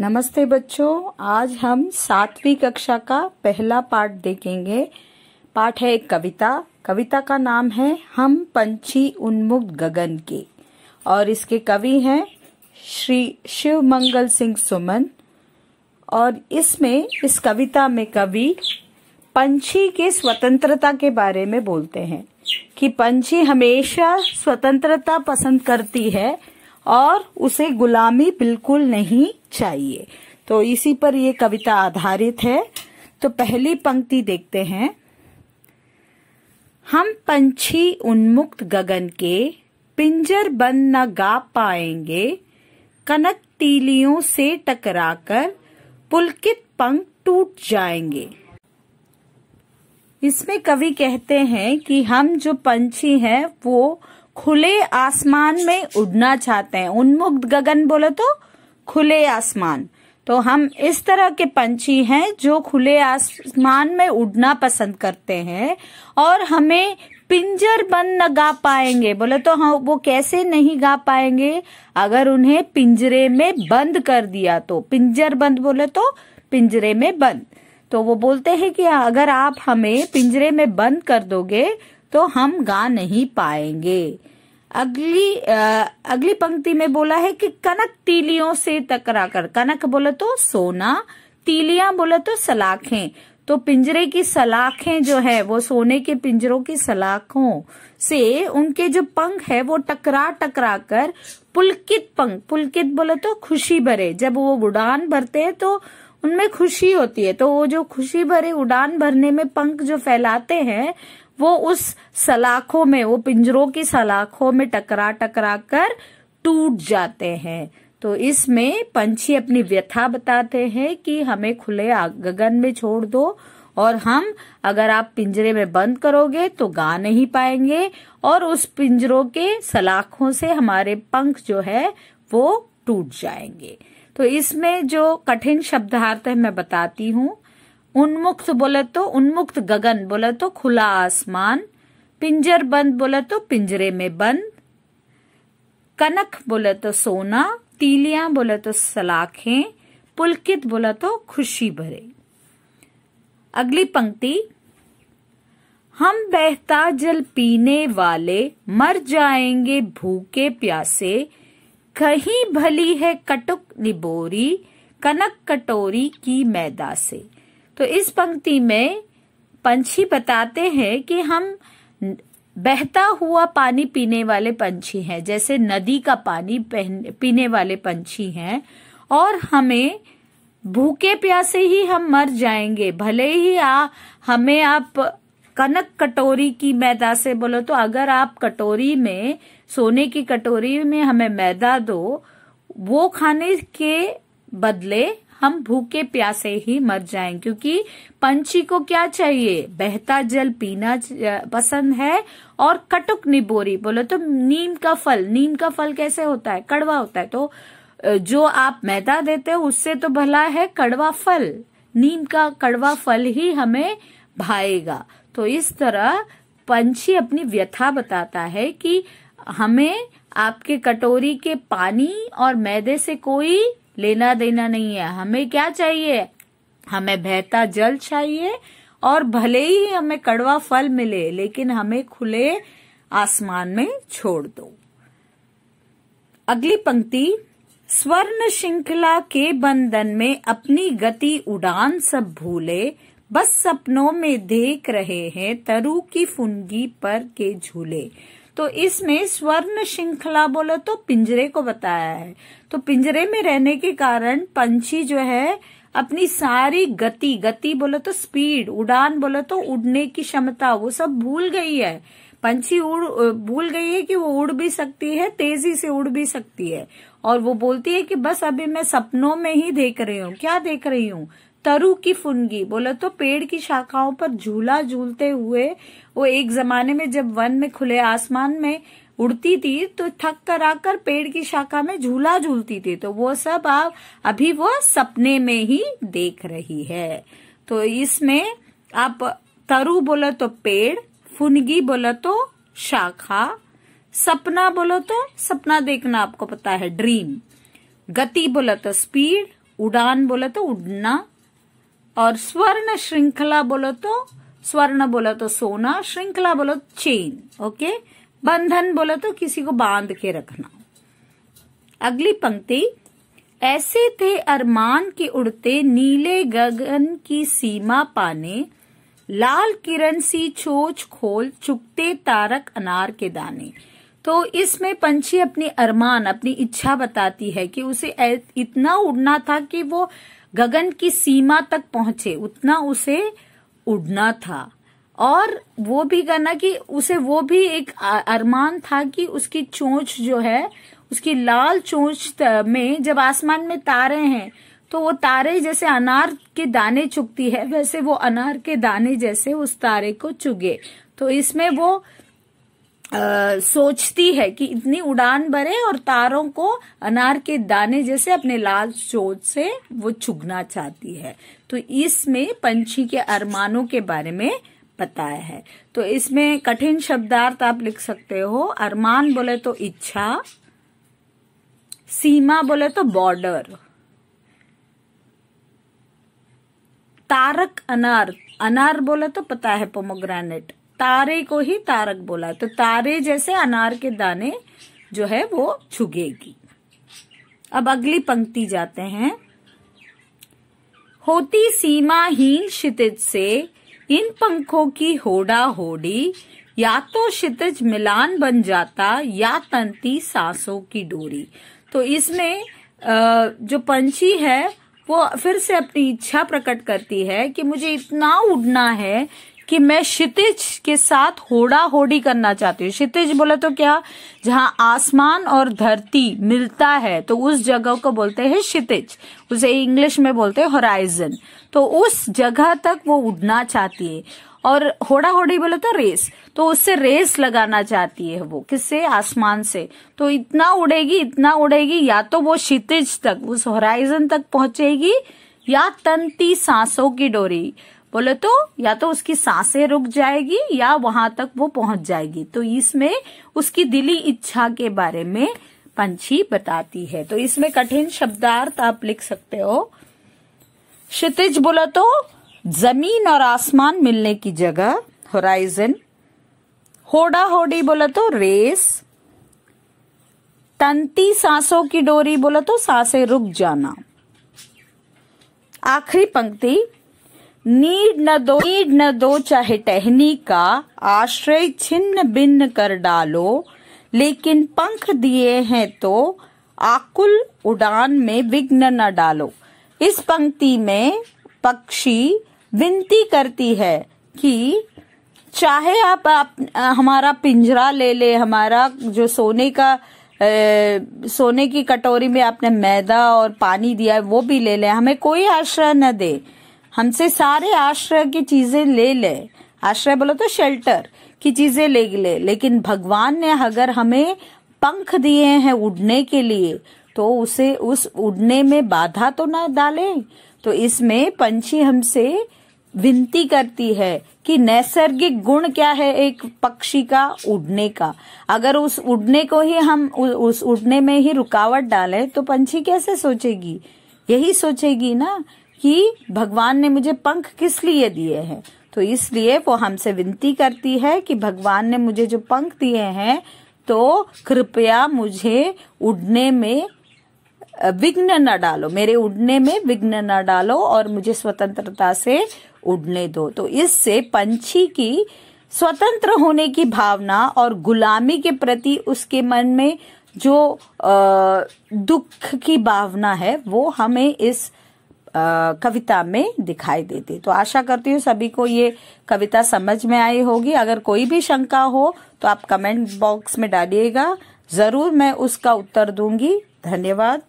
नमस्ते बच्चों आज हम सातवीं कक्षा का पहला पाठ देखेंगे पाठ है एक कविता कविता का नाम है हम पंछी उन्मुक्त गगन के और इसके कवि हैं श्री शिव मंगल सिंह सुमन और इसमें इस कविता में कवि पंछी के स्वतंत्रता के बारे में बोलते हैं कि पंछी हमेशा स्वतंत्रता पसंद करती है और उसे गुलामी बिल्कुल नहीं चाहिए तो इसी पर ये कविता आधारित है तो पहली पंक्ति देखते हैं हम पंछी उन्मुक्त गगन के पिंजर बन न गा पाएंगे कनक तीलियों से टकराकर पुलकित पंख टूट जाएंगे इसमें कवि कहते हैं कि हम जो पंछी हैं वो खुले आसमान में उड़ना चाहते हैं उन्मुक्त गगन बोले तो खुले आसमान तो हम इस तरह के पंछी हैं जो खुले आसमान में उड़ना पसंद करते हैं और हमें पिंजर बंद न गा पाएंगे बोले तो हम हाँ, वो कैसे नहीं गा पाएंगे अगर उन्हें पिंजरे में बंद कर दिया तो पिंजर बंद बोले तो पिंजरे में बंद तो वो बोलते हैं कि अगर आप हमें पिंजरे में बंद कर दोगे तो हम गा नहीं पाएंगे अगली आ, अगली पंक्ति में बोला है कि कनक तीलियों से टकरा कर कनक बोले तो सोना तीलियां बोले तो सलाखें तो पिंजरे की सलाखें जो है वो सोने के पिंजरों की सलाखों से उनके जो पंख है वो टकरा टकरा कर पुलकित पंख पुलकित बोले तो खुशी भरे जब वो उड़ान भरते हैं तो उनमें खुशी होती है तो वो जो खुशी भरे उड़ान भरने में पंख जो फैलाते हैं वो उस सलाखों में वो पिंजरों की सलाखों में टकरा टकरा कर टूट जाते हैं तो इसमें पंछी अपनी व्यथा बताते हैं कि हमें खुले गगन में छोड़ दो और हम अगर आप पिंजरे में बंद करोगे तो गा नहीं पाएंगे और उस पिंजरों के सलाखों से हमारे पंख जो है वो टूट जाएंगे तो इसमें जो कठिन शब्दार्थ है मैं बताती हूँ उन्मुक्त बोले तो उन्मुक्त गगन बोले तो खुला आसमान पिंजर बंद बोले तो पिंजरे में बंद कनक बोले तो सोना तीलियां बोले तो सलाखें पुलकित बोला तो खुशी भरे अगली पंक्ति हम बहता जल पीने वाले मर जाएंगे भूखे प्यासे कहीं भली है कटुक निबोरी कनक कटोरी की मैदा से तो इस पंक्ति में पंछी बताते हैं कि हम बहता हुआ पानी पीने वाले पंछी हैं जैसे नदी का पानी पीने वाले पंछी हैं और हमें भूखे प्यासे ही हम मर जाएंगे भले ही आ हमें आप कनक कटोरी की मैदा से बोलो तो अगर आप कटोरी में सोने की कटोरी में हमें मैदा दो वो खाने के बदले हम भूखे प्यासे ही मर जाएं क्योंकि पंछी को क्या चाहिए बहता जल पीना पसंद है और कटुक निबोरी बोले तो नीम का फल नीम का फल कैसे होता है कड़वा होता है तो जो आप मैदा देते हो उससे तो भला है कड़वा फल नीम का कड़वा फल ही हमें भाएगा तो इस तरह पंछी अपनी व्यथा बताता है कि हमें आपके कटोरी के पानी और मैदे से कोई लेना देना नहीं है हमें क्या चाहिए हमें बहता जल चाहिए और भले ही हमें कड़वा फल मिले लेकिन हमें खुले आसमान में छोड़ दो अगली पंक्ति स्वर्ण श्रृंखला के बंधन में अपनी गति उड़ान सब भूले बस सपनों में देख रहे हैं तरु की फुनगी पर के झूले तो इसमें स्वर्ण श्रृंखला बोलो तो पिंजरे को बताया है तो पिंजरे में रहने के कारण पंछी जो है अपनी सारी गति गति बोलो तो स्पीड उड़ान बोलो तो उड़ने की क्षमता वो सब भूल गई है पंछी उड़ भूल गई है कि वो उड़ भी सकती है तेजी से उड़ भी सकती है और वो बोलती है कि बस अभी मैं सपनों में ही देख रही हूँ क्या देख रही हूँ तरु की फुनगी बोले तो पेड़ की शाखाओं पर झूला झूलते हुए वो एक जमाने में जब वन में खुले आसमान में उड़ती थी तो थक कर आकर पेड़ की शाखा में झूला झूलती थी तो वो सब आप अभी वो सपने में ही देख रही है तो इसमें आप तरु बोलो तो पेड़ फुनगी बोलो तो शाखा सपना बोलो तो सपना देखना आपको पता है ड्रीम गति बोलो तो स्पीड उड़ान बोलो तो उड़ना और स्वर्ण श्रृंखला बोलो तो स्वर्ण बोलो तो सोना श्रृंखला बोलो चेन ओके बंधन बोलो तो किसी को बांध के रखना अगली पंक्ति ऐसे थे अरमान के उड़ते नीले गगन की सीमा पाने लाल किरण सी चोच खोल चुकते तारक अनार के दाने तो इसमें पंछी अपनी अरमान अपनी इच्छा बताती है कि उसे इतना उड़ना था कि वो गगन की सीमा तक पहुंचे उतना उसे उड़ना था और वो भी कहना कि उसे वो भी एक अरमान था कि उसकी चोंच जो है उसकी लाल चोंच में जब आसमान में तारे हैं तो वो तारे जैसे अनार के दाने चुगती है वैसे वो अनार के दाने जैसे उस तारे को चुगे तो इसमें वो आ, सोचती है कि इतनी उड़ान भरे और तारों को अनार के दाने जैसे अपने लाल चोट से वो चुगना चाहती है तो इसमें पंछी के अरमानों के बारे में बताया है तो इसमें कठिन शब्दार्थ आप लिख सकते हो अरमान बोले तो इच्छा सीमा बोले तो बॉर्डर तारक अनार अनार बोले तो पता है पोमोग्रेनेट तारे को ही तारक बोला तो तारे जैसे अनार के दाने जो है वो छुगेगी अब अगली पंक्ति जाते हैं होती सीमाहीन क्षितिज से इन पंखों की होड़ा होड़ी या तो क्षितिज मिलान बन जाता या तंती सांसों की डोरी तो इसमें जो पंछी है वो फिर से अपनी इच्छा प्रकट करती है कि मुझे इतना उड़ना है कि मैं क्षितिज के साथ होड़ा होड़ी करना चाहती हूँ क्षितिज बोले तो क्या जहाँ आसमान और धरती मिलता है तो उस जगह को बोलते हैं क्षितिज उसे इंग्लिश में बोलते हैं होराइजन तो उस जगह तक वो उड़ना चाहती है और होड़ा होड़ी बोले तो रेस तो उससे रेस लगाना चाहती है वो किससे आसमान से तो इतना उड़ेगी इतना उड़ेगी या तो वो क्षितिज तक उस होराइजन तक पहुंचेगी या तंती सांसों की डोरी बोले तो या तो उसकी सांसें रुक जाएगी या वहां तक वो पहुंच जाएगी तो इसमें उसकी दिली इच्छा के बारे में पंछी बताती है तो इसमें कठिन शब्दार्थ आप लिख सकते हो क्षितिज बोला तो जमीन और आसमान मिलने की जगह होराइजन होडा होडी बोला तो रेस तंती सांसों की डोरी बोला तो सांसें रुक जाना आखिरी पंक्ति नीड न दो नीड न दो चाहे टहनी का आश्रय छिन्न भिन्न कर डालो लेकिन पंख दिए हैं तो आकुल उड़ान में विघ्न न डालो इस पंक्ति में पक्षी विनती करती है कि चाहे आप, आप हमारा पिंजरा ले ले हमारा जो सोने का ए, सोने की कटोरी में आपने मैदा और पानी दिया है वो भी ले ले हमें कोई आश्रय न दे हमसे सारे आश्रय की चीजें ले ले आश्रय बोलो तो शेल्टर की चीजें ले ले लेकिन भगवान ने अगर हमें पंख दिए हैं उड़ने के लिए तो उसे उस उड़ने में बाधा तो ना डाले तो इसमें पंछी हमसे विनती करती है कि नैसर्गिक गुण क्या है एक पक्षी का उड़ने का अगर उस उड़ने को ही हम उस उड़ने में ही रुकावट डालें तो पंछी कैसे सोचेगी यही सोचेगी ना कि भगवान ने मुझे पंख किस लिए दिए हैं तो इसलिए वो हमसे विनती करती है कि भगवान ने मुझे जो पंख दिए हैं तो कृपया मुझे उड़ने में विघ्न न डालो मेरे उड़ने में विघ्न न डालो और मुझे स्वतंत्रता से उड़ने दो तो इससे पंछी की स्वतंत्र होने की भावना और गुलामी के प्रति उसके मन में जो दुख की भावना है वो हमें इस कविता में दिखाई देती तो आशा करती हूँ सभी को ये कविता समझ में आई होगी अगर कोई भी शंका हो तो आप कमेंट बॉक्स में डालिएगा ज़रूर मैं उसका उत्तर दूंगी धन्यवाद